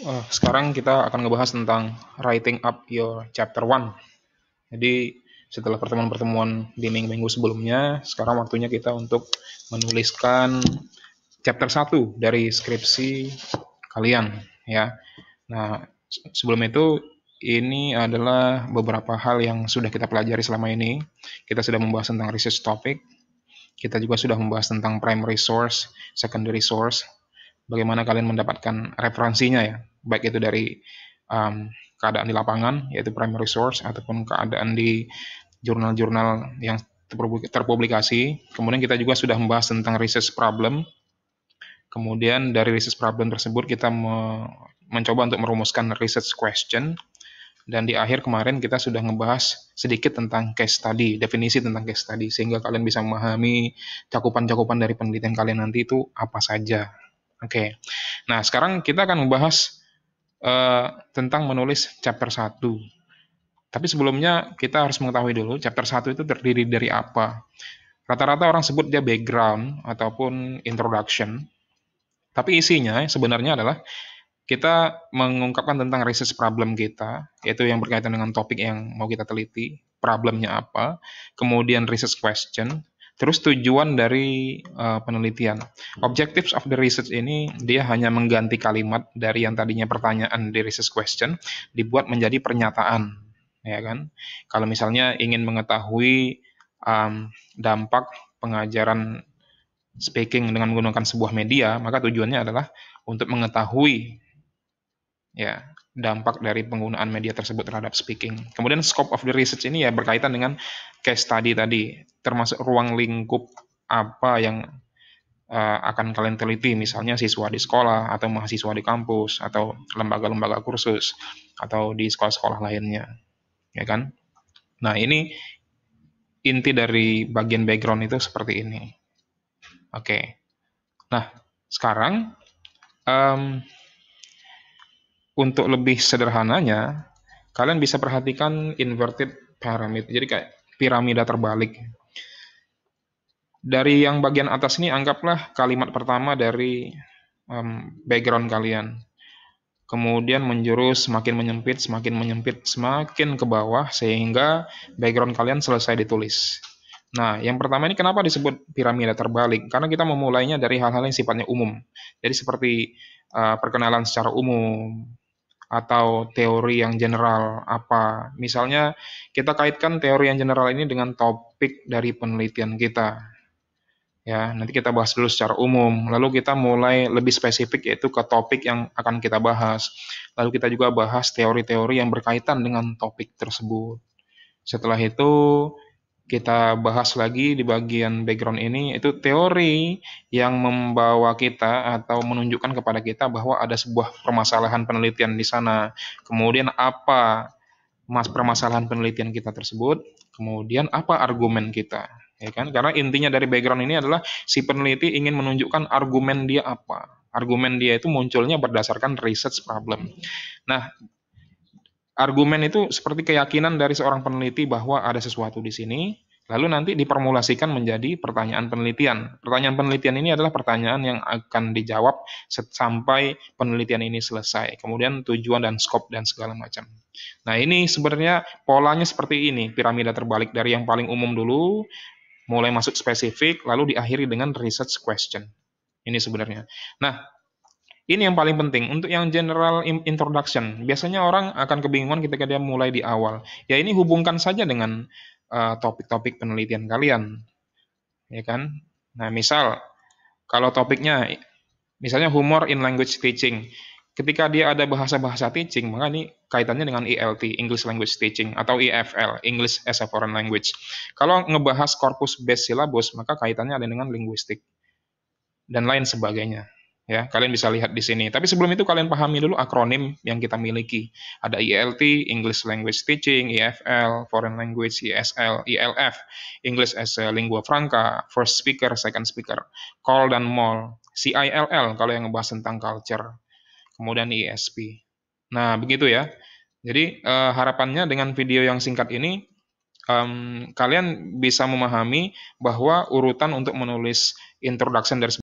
Uh, sekarang kita akan ngebahas tentang writing up your chapter one. Jadi setelah pertemuan-pertemuan di minggu-minggu sebelumnya, sekarang waktunya kita untuk menuliskan chapter 1 dari skripsi kalian ya. Nah, sebelum itu ini adalah beberapa hal yang sudah kita pelajari selama ini. Kita sudah membahas tentang research topic, kita juga sudah membahas tentang primary source, secondary source, bagaimana kalian mendapatkan referensinya ya, baik itu dari um, keadaan di lapangan, yaitu primary source, ataupun keadaan di jurnal-jurnal yang terpublikasi. Kemudian kita juga sudah membahas tentang research problem. Kemudian dari research problem tersebut kita me mencoba untuk merumuskan research question. Dan di akhir kemarin kita sudah membahas sedikit tentang case study, definisi tentang case study, sehingga kalian bisa memahami cakupan-cakupan dari penelitian kalian nanti itu apa saja. Oke. Okay. Nah, sekarang kita akan membahas uh, tentang menulis chapter 1. Tapi sebelumnya kita harus mengetahui dulu chapter 1 itu terdiri dari apa. Rata-rata orang sebut dia background ataupun introduction. Tapi isinya sebenarnya adalah kita mengungkapkan tentang research problem kita, yaitu yang berkaitan dengan topik yang mau kita teliti, problemnya apa, kemudian research question, Terus tujuan dari uh, penelitian. Objectives of the research ini dia hanya mengganti kalimat dari yang tadinya pertanyaan di research question dibuat menjadi pernyataan, ya kan? Kalau misalnya ingin mengetahui um, dampak pengajaran speaking dengan menggunakan sebuah media, maka tujuannya adalah untuk mengetahui ya dampak dari penggunaan media tersebut terhadap speaking. Kemudian scope of the research ini ya berkaitan dengan case study tadi, termasuk ruang lingkup apa yang uh, akan kalian teliti, misalnya siswa di sekolah atau mahasiswa di kampus atau lembaga-lembaga kursus atau di sekolah-sekolah lainnya, ya kan? Nah ini inti dari bagian background itu seperti ini. Oke, okay. nah sekarang um, untuk lebih sederhananya, kalian bisa perhatikan inverted pyramid. Jadi kayak piramida terbalik. Dari yang bagian atas ini anggaplah kalimat pertama dari um, background kalian. Kemudian menjurus semakin menyempit, semakin menyempit, semakin ke bawah sehingga background kalian selesai ditulis. Nah, yang pertama ini kenapa disebut piramida terbalik? Karena kita memulainya dari hal-hal yang sifatnya umum. Jadi seperti uh, perkenalan secara umum, atau teori yang general apa. Misalnya kita kaitkan teori yang general ini dengan topik dari penelitian kita. Ya, nanti kita bahas dulu secara umum, lalu kita mulai lebih spesifik yaitu ke topik yang akan kita bahas. Lalu kita juga bahas teori-teori yang berkaitan dengan topik tersebut. Setelah itu kita bahas lagi di bagian background ini itu teori yang membawa kita atau menunjukkan kepada kita bahwa ada sebuah permasalahan penelitian di sana. Kemudian apa mas permasalahan penelitian kita tersebut? Kemudian apa argumen kita? Ya kan? Karena intinya dari background ini adalah si peneliti ingin menunjukkan argumen dia apa. Argumen dia itu munculnya berdasarkan research problem. Nah, argumen itu seperti keyakinan dari seorang peneliti bahwa ada sesuatu di sini, lalu nanti dipermulasikan menjadi pertanyaan penelitian. Pertanyaan penelitian ini adalah pertanyaan yang akan dijawab sampai penelitian ini selesai. Kemudian tujuan dan skop dan segala macam. Nah, ini sebenarnya polanya seperti ini, piramida terbalik dari yang paling umum dulu, mulai masuk spesifik, lalu diakhiri dengan research question. Ini sebenarnya. Nah, ini yang paling penting untuk yang general introduction. Biasanya orang akan kebingungan ketika dia mulai di awal. Ya ini hubungkan saja dengan eh, topik-topik uh, penelitian kalian. Ya kan? Nah, misal kalau topiknya misalnya humor in language teaching. Ketika dia ada bahasa-bahasa teaching, maka ini kaitannya dengan ELT, English Language Teaching, atau EFL, English as a Foreign Language. Kalau ngebahas corpus based syllabus, maka kaitannya ada dengan linguistik dan lain sebagainya ya kalian bisa lihat di sini tapi sebelum itu kalian pahami dulu akronim yang kita miliki ada ELT English Language Teaching IFL e Foreign Language ESL, ELF, English as a Lingua Franca First Speaker Second Speaker Call dan Mall CILL kalau yang ngebahas tentang culture kemudian ESP. nah begitu ya jadi uh, harapannya dengan video yang singkat ini um, kalian bisa memahami bahwa urutan untuk menulis introduction dari